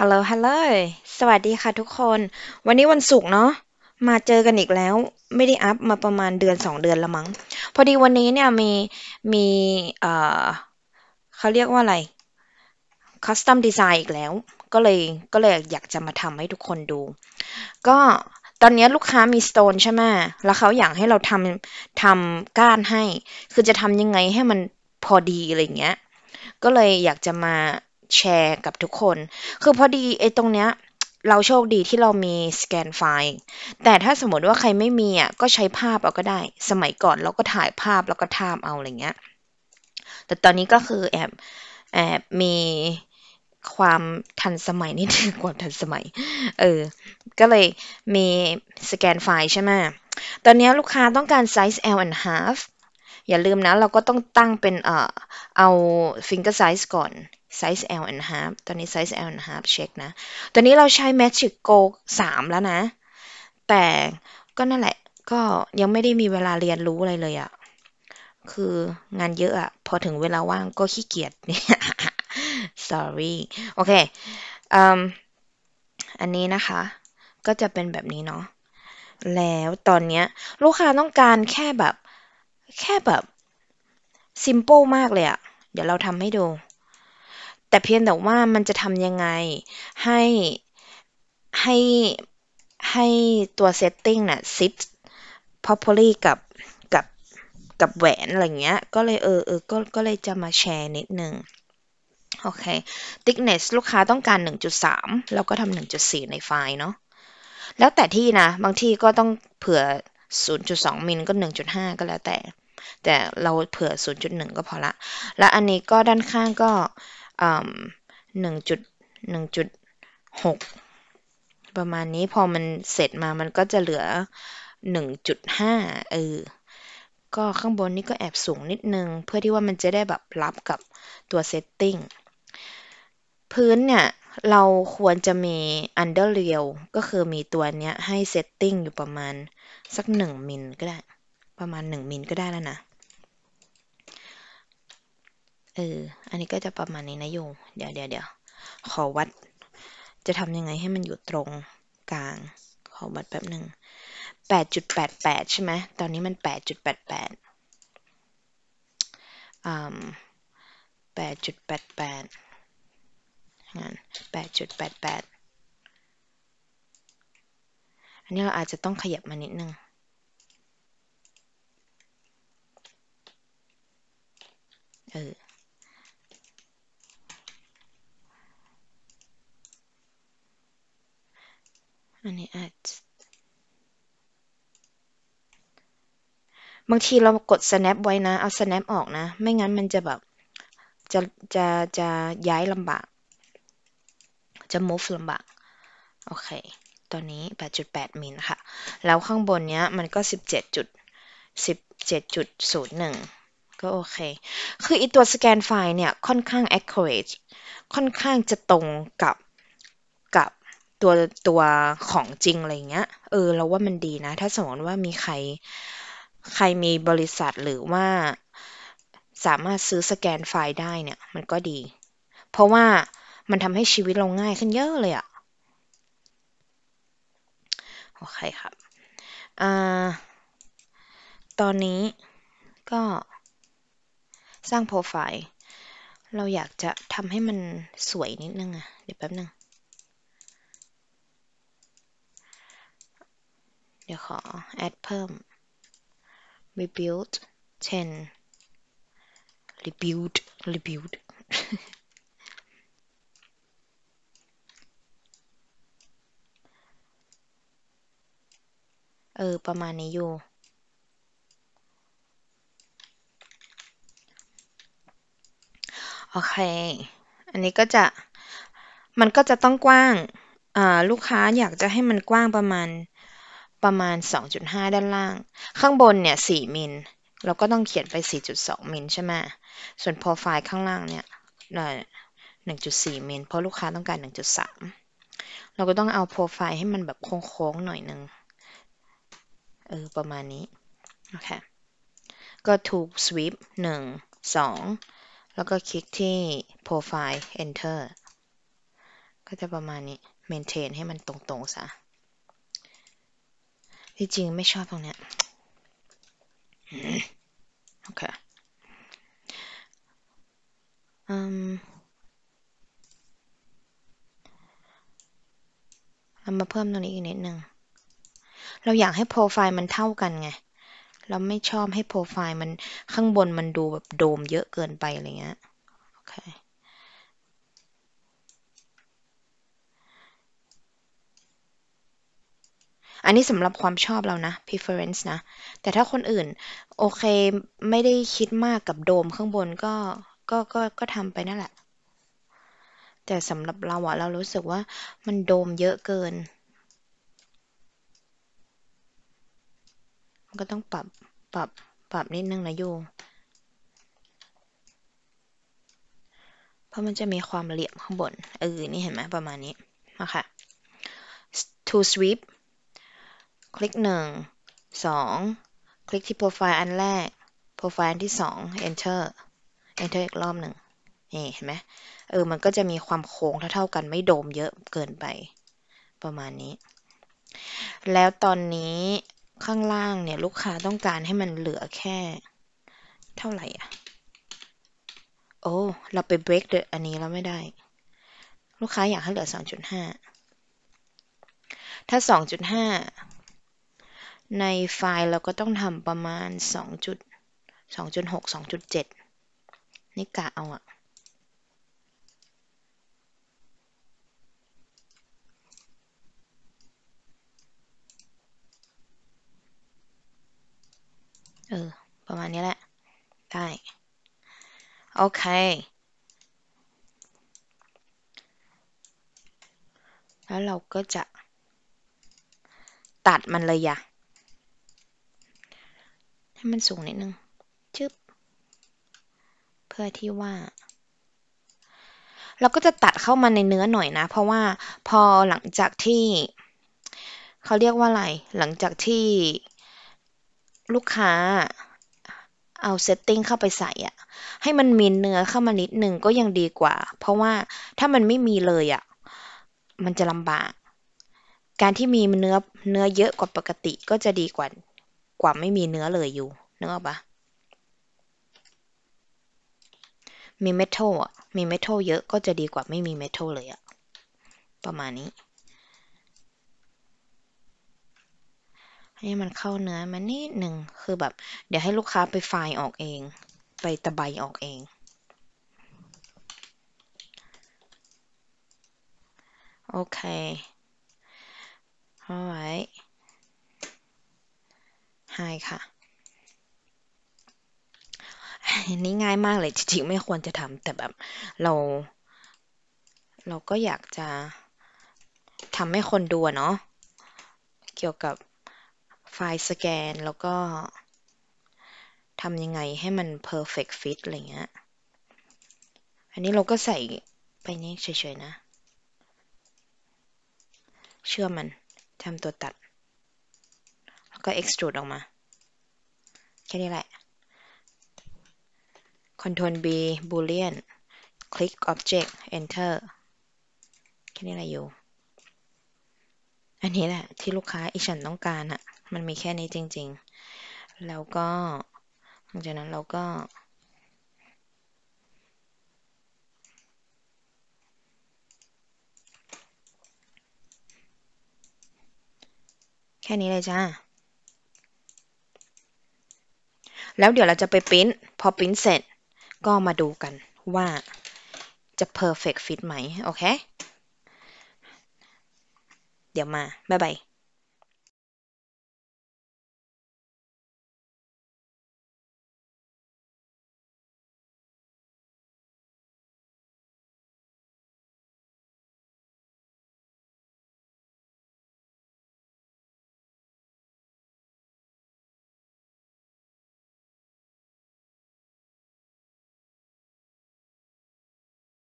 ฮัลโหลฮัลโหลสวัสดีค่ะทุกคน วันนี้วันศุกร์เนาะ มาเจอกันอีกแล้ว ไม่ได้อัพมาประมาณเดือนสองเดือนละมั้ง พอดีวันนี้เนี่ยมีมีเอ่อเขาเรียกว่าอะไร คัสตอมดีไซน์อีกแล้ว ก็เลยก็เลยอยากจะมาทำให้ทุกคนดู ก็ตอนนี้ลูกค้ามีสโตนใช่ไหมแล้วเขาอยากให้เราทำทำก้านให้ คือจะทำยังไงให้มันพอดีอะไรเงี้ย ก็เลยอยากจะมาแชร์กับทุกคน คือพอดีไอ้ตรงเนี้ยเราโชคดีที่เรามีสแกนไฟล์ แต่ถ้าสมมติว่าใครไม่มีอ่ะก็ใช้ภาพเอาก็ได้สมัยก่อนเราก็ถ่ายภาพแล้วก็ทามเอาอะไรเงี้ย แต่ตอนนี้ก็คือแอบแอบมีความทันสมัยนิดนึงกว่าทันสมัย เออ ก็เลยมีสแกนไฟล์ใช่ไหม ตอนนี้ลูกค้าต้องการไซส์ L and half อย่าลืมนะเราก็ต้องตั้งเป็นเอ่อเอา finger size ก่อน size L and half ตอนนี้ size L and half เช็คนะ ตอนนี้เราใช้ magic go มแล้วนะ แต่ก็นั่นแหละก็ยังไม่ได้มีเวลาเรียนรู้อะไรเลยอะคืองานเยอะอะพอถึงเวลาว่างก็ขี้เกียจเนี่ย sorry โอเคอันนี้นะคะ ก็จะเป็นแบบนี้เนาะ แล้วตอนนี้ลูกค้าต้องการแค่แบบ แค่แบบ simple มากเลยอะเดี๋ยวเราทำให้ดูแต่เพียงแต่ว่ามันจะทำยังไงให้ให้ให้ตัวเซตติ้งน่ะซิ t properly กับ กับกับแหวนอะไรเงี้ย ก็เลยเออเออก็ก็เลยจะมาแชร์นิดนึงโอเค thickness ลูกค้าต้องการ 1.3เราก็ทำ1.4 ในไฟล์เนาะแล้วแต่ที่นะบางที่ก็ต้องเผื่อ 0.2 มิลก็ 1.5 ก็แล้วแต่ แต่เราเผื่อ 0.1 ก็พอละและอันนี้ก็ด้านข้างก็หนึ่งจุดหนึ่งจุดหกประมาณนี้พอมันเสร็จมามันก็จะเหลือหนึ่งจุดห้าเออ ก็ข้างบนนี้ก็แอบสูงนิดนึง เพื่อที่ว่ามันจะได้แบบรับกับตัวเซตติ้ง พื้นเนี่ยเราควรจะมี under rail ก็คือมีตัวเนี้ยให้เซตติ้งอยู่ประมาณสัก 1 มิลก็ได้ ประมาณ 1มิลก็ได้แล้วนะเออ อันนี้ก็จะประมาณนี้นะโยมเดี๋ยวเดี๋ยวเดี๋ยว ขอวัดจะทำยังไงให้มันอยู่ตรงกลาง ขอวัดแป๊บหนึ่งแปดจุดแปดแปดใช่ไหมตอนนี้มันแปดจุดแปดแปดอ่าแปดจุดแปดแปดงานแปดจุดแปดแปดอันนี้เราอาจจะต้องขยับมานิดนึงเอออันนี้อาจบางที เรากด snap ไว้นะ เอา snap ออกนะ ไม่งั้นมันจะแบบ จะ จะ จะย้ายลำบาก จะ move ลำบาก โอเค ตอนนี้ 8.8 มิลค่ะ แล้วข้างบนเนี้ย มันก็17จุด17.01 ก็โอเค คืออีตัวสแกนไฟล์เนี่ย ค่อนข้าง accurate ค่อนข้างจะตรงกับกับตัว ตัวของจริง อะไรเงี้ย เออเราว่ามันดีนะ ถ้าสมมติว่ามีใครใครมีบริษัทหรือว่าสามารถซื้อสแกนไฟล์ได้เนี่ย มันก็ดี เพราะว่ามันทำให้ชีวิตเราง่ายขึ้นเยอะเลยอะโอเคครับอตอนนี้ก็สร้างโปรไฟล์ เราอยากจะทำให้มันสวยนิดนึงอะเดี๋ยวแป๊บนึงเดี๋ยวขอ add เพิ่ม rebuild 10 rebuild rebuild เออ ประมาณนี้อยู่ โอเค อันนี้ก็จะ มันก็จะต้องกว้างลูกค้าอยากจะให้มันกว้างประมาณประมาณ 2.5 ด้านล่าง ข้างบนเนี่ย 4 มิลเราก็ต้องเขียนไป 4.2 มิลใช่ไหม ส่วนโปรไฟล์ข้างล่างเนี่ย 1.4 มิลเพราะลูกค้าต้องการ 1.3 เราก็ต้องเอาโปรไฟล์ให้มันแบบโค้งๆ หน่อยนึง เออ ประมาณนี้ โอเค ก็ถูกสวิป1 2 แล้วก็คลิกที่โปรไฟล์ enter ก็จะประมาณนี้ maintain ให้มันตรง ๆ ซะที่จริงไม่ชอบตรงเนี้ยโอเคอืมเรามาเพิ่มตรงนี้อีกนิดนึงเราอยากให้โปรไฟล์มันเท่ากันไง เราไม่ชอบให้โปรไฟล์มันข้างบนมันดูแบบโดมเยอะเกินไปอะไรเงี้ยโอเคอันนี้สำหรับความชอบเรานะ preference นะ แต่ถ้าคนอื่น โอเค ไม่ได้คิดมากกับโดมข้างบนก็ ก็ก็ก็ทำไปนั่นแหละ แต่สำหรับเราอะเรารู้สึกว่ามันโดมเยอะเกิน ก็ต้องปรับปรับปรับนิดนึงนะโยเพราะมันจะมีความเหลี่ยมข้างบนเออนี่เห็นไหมประมาณนี้มาค่ะ to sweep คลิกหนึ่งสองคลิกที่โปรไฟล์อันแรกโปรไฟล์อันที่สอง enter enter อีกรอบหนึ่งนี่เห็นไหมเออมันก็จะมีความโค้งเท่าๆกันไม่โดมเยอะเกินไป ประมาณนี้ แล้วตอนนี้ข้างล่างเนี่ย ลูกค้าต้องการให้มันเหลือแค่ เท่าไหร่อ่ะโอ้ เราไป break the อันนี้แล้วไม่ได้ ลูกค้าอยากให้เหลือ 2.5 ถ้า 2.5ในไฟล์เราก็ต้องทำประมาณ2 2.6 2.7นี่กะเอาอะเออ ประมาณนี้แหละได้โอเค แล้วเราก็จะตัดมันเลยอย่าให้มันสูงนิดนึงจึ๊บเพื่อที่ว่า เราก็จะตัดเข้ามาในเนื้อหน่อยนะ เพราะว่าพอหลังจากที่เขาเรียกว่าอะไร หลังจากที่ลูกค้าเอาเซตติ้งเข้าไปใส่อะให้มันมีเนื้อเข้ามานิดนึงก็ยังดีกว่า เพราะว่าถ้ามันไม่มีเลยอะมันจะลำบาก การที่มีเนื้อเนื้อเยอะกว่าปกติก็จะดีกว่ากว่าไม่มีเนื้อเลยอยู่นึกออกปะมีเมทัลอ่ะ มีเมทัลเยอะก็จะดีกว่าไม่มีเมทัลเลยอ่ะ ประมาณนี้ ให้มันเข้าเนื้อมันนิดหนึ่งคือแบบ เดี๋ยวให้ลูกค้าไปไฟล์ออกเอง ไปตะไบออกเอง โอเค alright ให้ค่ะนี่ง่ายมากเลยจริงๆไม่ควรจะทำแต่แบบเราเราก็อยากจะทำให้คนดูเนาะเกี่ยวกับไฟล์สแกนแล้วก็ทำยังไงให้มัน perfect fit อะไรเงี้ยอันนี้เราก็ใส่ไปนี่เฉยๆนะ เชื่อมันทำตัวตัดแล้วก็ extrude ออกมาแค่นี้แหละ Ctrl B Boolean Click Object Enter แค่นี้แหละอยู่ อันนี้แหละ ที่ลูกค้าอีฉันต้องการอะมันมีแค่นี้จริงๆ แล้วก็หลังจากนั้นเราก็ แค่นี้เลยจ้าแล้วเดี๋ยวเราจะไปพิมพ์พอพิมพ์เสร็จ ก็มาดูกันว่าจะ perfect fit ไหม โอเค เดี๋ยวมา บ๊ายบาย